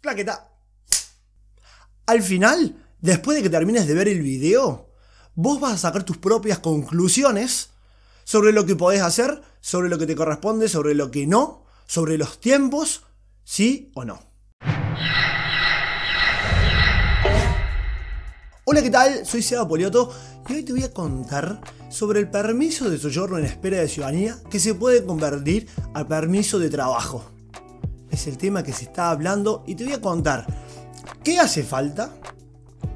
Claqueta. Al final, después de que termines de ver el video, vos vas a sacar tus propias conclusiones sobre lo que podés hacer, sobre lo que te corresponde, sobre lo que no, sobre los tiempos, sí o no. Hola, ¿qué tal? Soy Seba Polioto y hoy te voy a contar sobre el permiso de soyorno en espera de ciudadanía que se puede convertir al permiso de trabajo el tema que se está hablando y te voy a contar qué hace falta.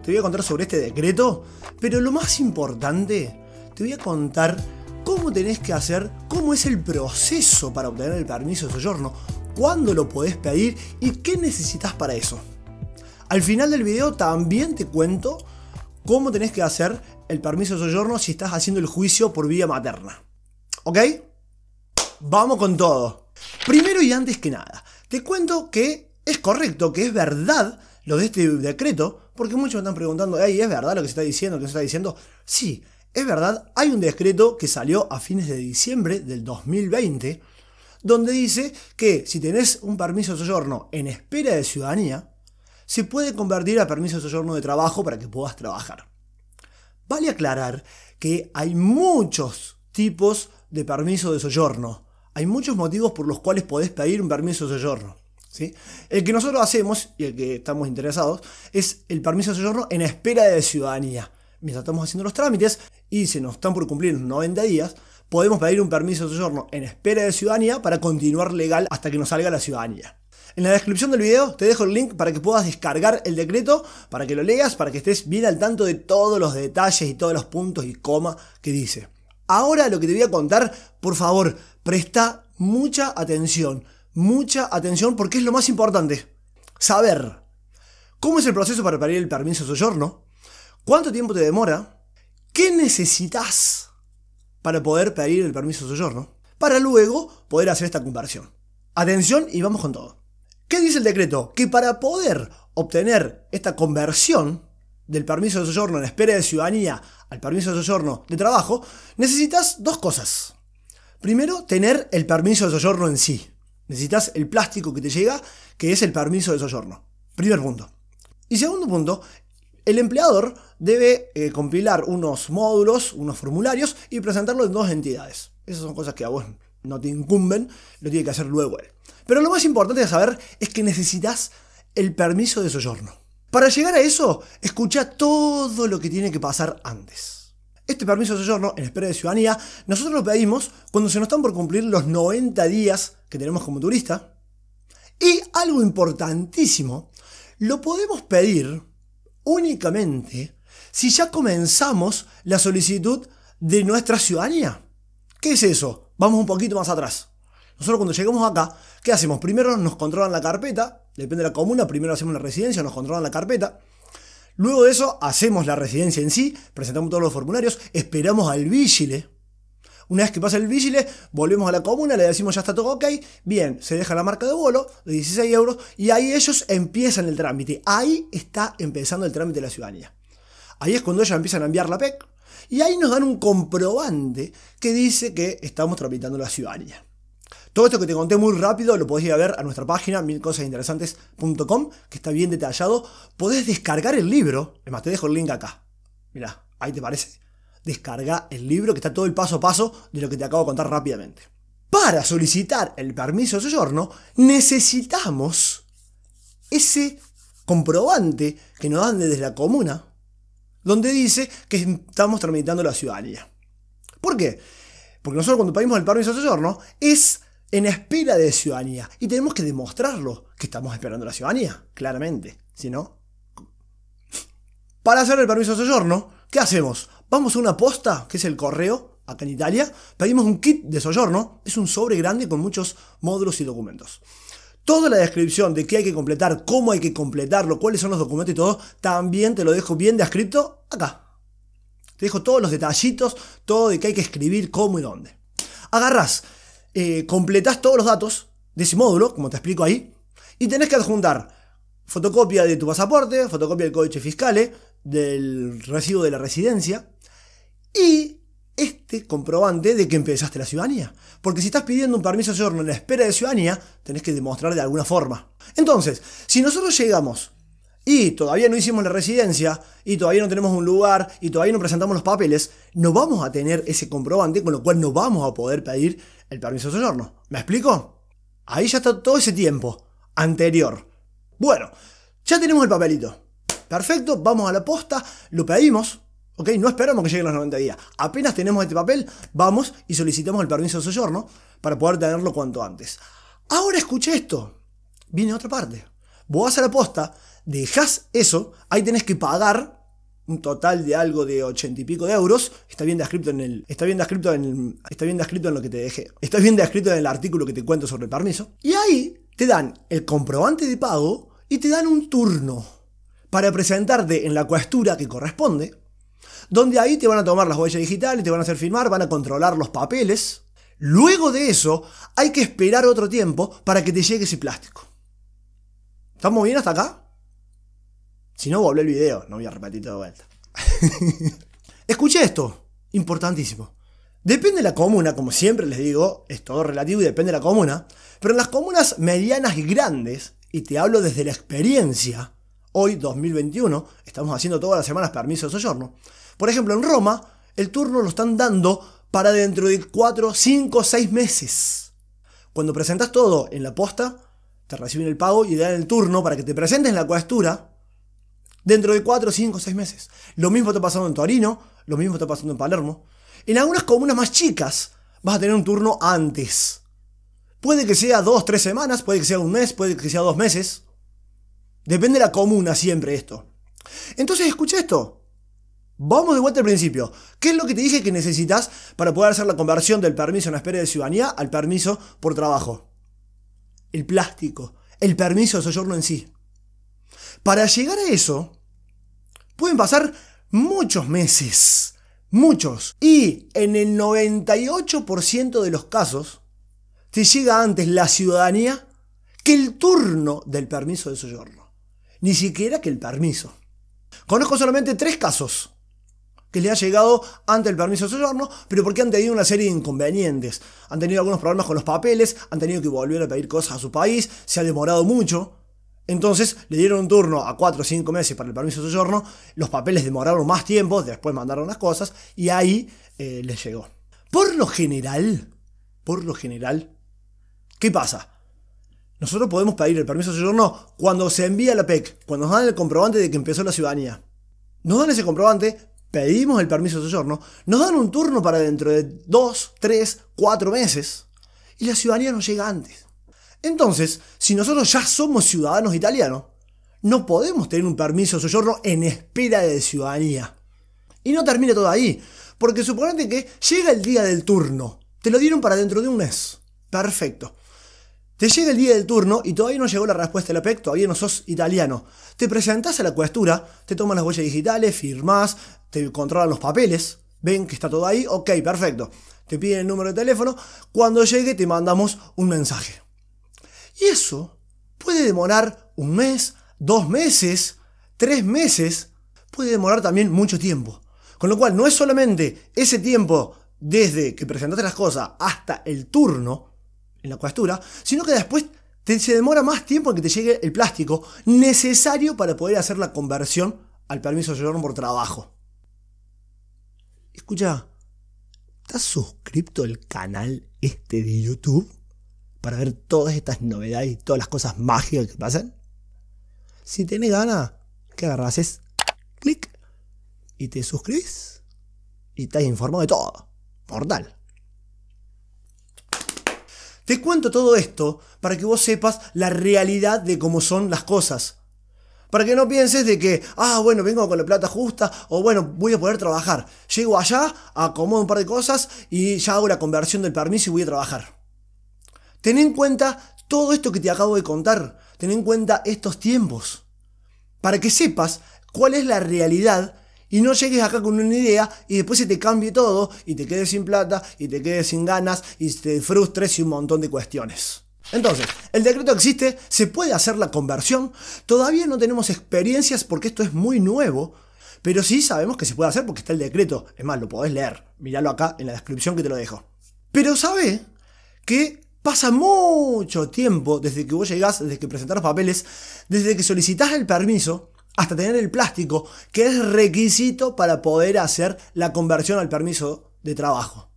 Te voy a contar sobre este decreto, pero lo más importante, te voy a contar cómo tenés que hacer, cómo es el proceso para obtener el permiso de soyorno, cuándo lo podés pedir y qué necesitas para eso. Al final del video también te cuento cómo tenés que hacer el permiso de soyorno si estás haciendo el juicio por vía materna. ¿Ok? Vamos con todo. Primero y antes que nada, te cuento que es correcto, que es verdad lo de este decreto, porque muchos me están preguntando, ¿es verdad lo que se está diciendo, lo que se está diciendo? Sí, es verdad, hay un decreto que salió a fines de diciembre del 2020, donde dice que si tenés un permiso de soyorno en espera de ciudadanía, se puede convertir a permiso de soyorno de trabajo para que puedas trabajar. Vale aclarar que hay muchos tipos de permiso de soyorno hay muchos motivos por los cuales podés pedir un permiso de soyorno. ¿sí? El que nosotros hacemos y el que estamos interesados es el permiso de soyorno en espera de ciudadanía. Mientras estamos haciendo los trámites y se nos están por cumplir los 90 días, podemos pedir un permiso de soyorno en espera de ciudadanía para continuar legal hasta que nos salga la ciudadanía. En la descripción del video te dejo el link para que puedas descargar el decreto, para que lo leas, para que estés bien al tanto de todos los detalles y todos los puntos y coma que dice. Ahora lo que te voy a contar, por favor, presta mucha atención, mucha atención porque es lo más importante. Saber cómo es el proceso para pedir el permiso de soyorno, cuánto tiempo te demora, qué necesitas para poder pedir el permiso de soyorno, para luego poder hacer esta conversión. Atención y vamos con todo. ¿Qué dice el decreto? Que para poder obtener esta conversión del permiso de soyorno en espera de ciudadanía al permiso de soyorno de trabajo, necesitas dos cosas. Primero, tener el permiso de soyorno en sí. Necesitas el plástico que te llega, que es el permiso de soyorno. Primer punto. Y segundo punto, el empleador debe eh, compilar unos módulos, unos formularios y presentarlos en dos entidades. Esas son cosas que a vos no te incumben, lo tiene que hacer luego él. Pero lo más importante de saber es que necesitas el permiso de soyorno. Para llegar a eso, escucha todo lo que tiene que pasar antes. Este permiso de soyorno, en espera de ciudadanía, nosotros lo pedimos cuando se nos están por cumplir los 90 días que tenemos como turista. Y algo importantísimo, lo podemos pedir únicamente si ya comenzamos la solicitud de nuestra ciudadanía. ¿Qué es eso? Vamos un poquito más atrás. Nosotros cuando llegamos acá, ¿qué hacemos? Primero nos controlan la carpeta, depende de la comuna, primero hacemos la residencia, nos controlan la carpeta. Luego de eso, hacemos la residencia en sí, presentamos todos los formularios, esperamos al vigile. Una vez que pasa el vigile, volvemos a la comuna, le decimos ya está todo ok, bien, se deja la marca de vuelo de 16 euros y ahí ellos empiezan el trámite. Ahí está empezando el trámite de la ciudadanía. Ahí es cuando ellos empiezan a enviar la PEC y ahí nos dan un comprobante que dice que estamos tramitando la ciudadanía. Todo esto que te conté muy rápido lo podés ir a ver a nuestra página milcosasinteresantes.com, que está bien detallado. Podés descargar el libro, es más, te dejo el link acá. Mirá, ahí te parece. Descarga el libro que está todo el paso a paso de lo que te acabo de contar rápidamente. Para solicitar el permiso de soyorno necesitamos ese comprobante que nos dan desde la comuna, donde dice que estamos tramitando la ciudadanía. ¿Por qué? Porque nosotros cuando pedimos el permiso de soyorno es en espera de ciudadanía. Y tenemos que demostrarlo que estamos esperando la ciudadanía, claramente. Si no... Para hacer el permiso de soyorno, ¿qué hacemos? Vamos a una posta, que es el correo, acá en Italia, pedimos un kit de soyorno, es un sobre grande con muchos módulos y documentos. Toda la descripción de qué hay que completar, cómo hay que completarlo, cuáles son los documentos y todo, también te lo dejo bien descrito acá. Te dejo todos los detallitos, todo de qué hay que escribir, cómo y dónde. Agarras completas eh, completás todos los datos de ese módulo, como te explico ahí, y tenés que adjuntar fotocopia de tu pasaporte, fotocopia del coche fiscal, del recibo de la residencia y este comprobante de que empezaste la ciudadanía. Porque si estás pidiendo un permiso de en la espera de ciudadanía, tenés que demostrar de alguna forma. Entonces, si nosotros llegamos y todavía no hicimos la residencia, y todavía no tenemos un lugar, y todavía no presentamos los papeles, no vamos a tener ese comprobante, con lo cual no vamos a poder pedir el permiso de soyorno. ¿Me explico? Ahí ya está todo ese tiempo anterior. Bueno, ya tenemos el papelito. Perfecto, vamos a la posta, lo pedimos, ¿ok? No esperamos que lleguen los 90 días. Apenas tenemos este papel, vamos y solicitamos el permiso de soyorno para poder tenerlo cuanto antes. Ahora escuché esto. Viene otra parte. Vos vas a la posta, dejas eso, ahí tenés que pagar un total de algo de ochenta y pico de euros, está bien descrito en el, está bien en está bien en lo que te dejé, está bien descrito en el artículo que te cuento sobre el permiso, y ahí te dan el comprobante de pago y te dan un turno para presentarte en la cuestura que corresponde, donde ahí te van a tomar las huellas digitales, te van a hacer firmar, van a controlar los papeles. Luego de eso, hay que esperar otro tiempo para que te llegue ese plástico. ¿Estamos bien hasta acá? Si no, volvé el video, no voy a repetir todo de vuelta. Escuché esto, importantísimo. Depende de la comuna, como siempre les digo, es todo relativo y depende de la comuna, pero en las comunas medianas y grandes, y te hablo desde la experiencia, hoy 2021, estamos haciendo todas las semanas permiso de soyorno. Por ejemplo, en Roma, el turno lo están dando para dentro de 4, 5, 6 meses. Cuando presentas todo en la posta, te reciben el pago y dan el turno para que te presentes en la coestura Dentro de 4, 5, 6 meses. Lo mismo está pasando en Torino, lo mismo está pasando en Palermo. En algunas comunas más chicas vas a tener un turno antes. Puede que sea 2, 3 semanas, puede que sea un mes, puede que sea dos meses. Depende de la comuna siempre esto. Entonces, escucha esto. Vamos de vuelta al principio. ¿Qué es lo que te dije que necesitas para poder hacer la conversión del permiso en la espera de ciudadanía al permiso por trabajo? El plástico, el permiso de soyorno en sí. Para llegar a eso, pueden pasar muchos meses, muchos. Y en el 98% de los casos, te llega antes la ciudadanía que el turno del permiso de soyorno. Ni siquiera que el permiso. Conozco solamente tres casos que le ha llegado antes el permiso de soyorno, pero porque han tenido una serie de inconvenientes. Han tenido algunos problemas con los papeles, han tenido que volver a pedir cosas a su país, se ha demorado mucho. Entonces le dieron un turno a 4 o 5 meses para el permiso de soyorno, los papeles demoraron más tiempo, después mandaron las cosas y ahí eh, les llegó. Por lo general, por lo general, ¿qué pasa? Nosotros podemos pedir el permiso de soyorno cuando se envía la PEC, cuando nos dan el comprobante de que empezó la ciudadanía. Nos dan ese comprobante, pedimos el permiso de soyorno, nos dan un turno para dentro de 2, 3, 4 meses y la ciudadanía nos llega antes. Entonces, si nosotros ya somos ciudadanos italianos, no podemos tener un permiso de soyorro en espera de ciudadanía. Y no termina todo ahí, porque suponete que llega el día del turno. Te lo dieron para dentro de un mes. Perfecto. Te llega el día del turno y todavía no llegó la respuesta del APEC, todavía no sos italiano. Te presentás a la cuestura, te toman las huellas digitales, firmás, te controlan los papeles, ven que está todo ahí, ok, perfecto. Te piden el número de teléfono, cuando llegue te mandamos un mensaje. Y eso puede demorar un mes, dos meses, tres meses, puede demorar también mucho tiempo. Con lo cual no es solamente ese tiempo desde que presentaste las cosas hasta el turno en la cuestura, sino que después te, se demora más tiempo en que te llegue el plástico necesario para poder hacer la conversión al permiso de por trabajo. Escucha, ¿estás suscrito al canal este de YouTube? para ver todas estas novedades y todas las cosas mágicas que pasan? Si tenés ganas, que agarras? Es clic y te suscribes y estás informado de todo. Mortal. Te cuento todo esto para que vos sepas la realidad de cómo son las cosas. Para que no pienses de que, ah, bueno, vengo con la plata justa o bueno, voy a poder trabajar. Llego allá, acomodo un par de cosas y ya hago la conversión del permiso y voy a trabajar. Ten en cuenta todo esto que te acabo de contar. Ten en cuenta estos tiempos. Para que sepas cuál es la realidad y no llegues acá con una idea y después se te cambie todo y te quedes sin plata y te quedes sin ganas y te frustres y un montón de cuestiones. Entonces, el decreto existe, se puede hacer la conversión, todavía no tenemos experiencias porque esto es muy nuevo, pero sí sabemos que se puede hacer porque está el decreto, es más, lo podés leer, míralo acá en la descripción que te lo dejo. Pero sabe que Pasa mucho tiempo desde que vos llegás, desde que presentás papeles, desde que solicitas el permiso hasta tener el plástico, que es requisito para poder hacer la conversión al permiso de trabajo.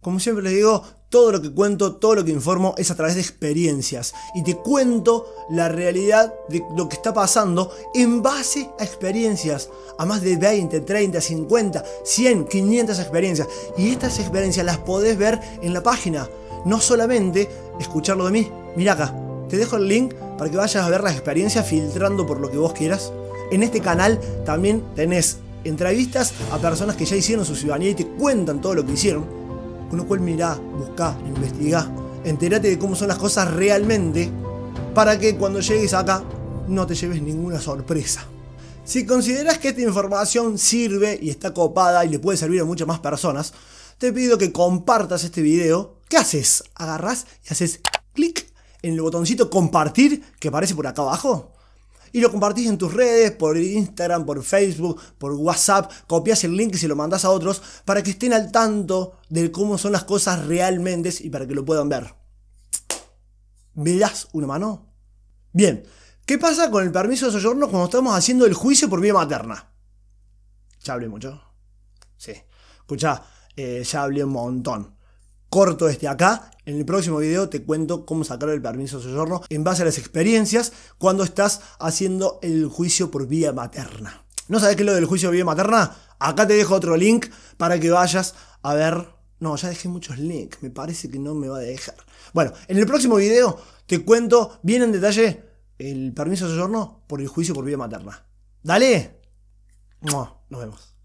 Como siempre les digo, todo lo que cuento, todo lo que informo es a través de experiencias. Y te cuento la realidad de lo que está pasando en base a experiencias. A más de 20, 30, 50, 100, 500 experiencias. Y estas experiencias las podés ver en la página. No solamente escucharlo de mí. Mira acá, te dejo el link para que vayas a ver las experiencias filtrando por lo que vos quieras. En este canal también tenés entrevistas a personas que ya hicieron su ciudadanía y te cuentan todo lo que hicieron con lo cual mirá, buscá, investigá, entérate de cómo son las cosas realmente, para que cuando llegues acá no te lleves ninguna sorpresa. Si consideras que esta información sirve y está copada y le puede servir a muchas más personas, te pido que compartas este video. ¿Qué haces? Agarras y haces clic en el botoncito compartir que aparece por acá abajo y lo compartís en tus redes, por Instagram, por Facebook, por WhatsApp, copias el link y se lo mandás a otros para que estén al tanto de cómo son las cosas realmente y para que lo puedan ver. ¿Me das una mano? Bien, ¿qué pasa con el permiso de soyorno cuando estamos haciendo el juicio por vía materna? Ya hablé mucho. Sí, escucha, eh, ya hablé un montón corto este acá. En el próximo video te cuento cómo sacar el permiso de soyorno en base a las experiencias cuando estás haciendo el juicio por vía materna. ¿No sabes qué es lo del juicio por vía materna? Acá te dejo otro link para que vayas a ver. No, ya dejé muchos links, me parece que no me va a dejar. Bueno, en el próximo video te cuento bien en detalle el permiso de soyorno por el juicio por vía materna. Dale. Nos vemos.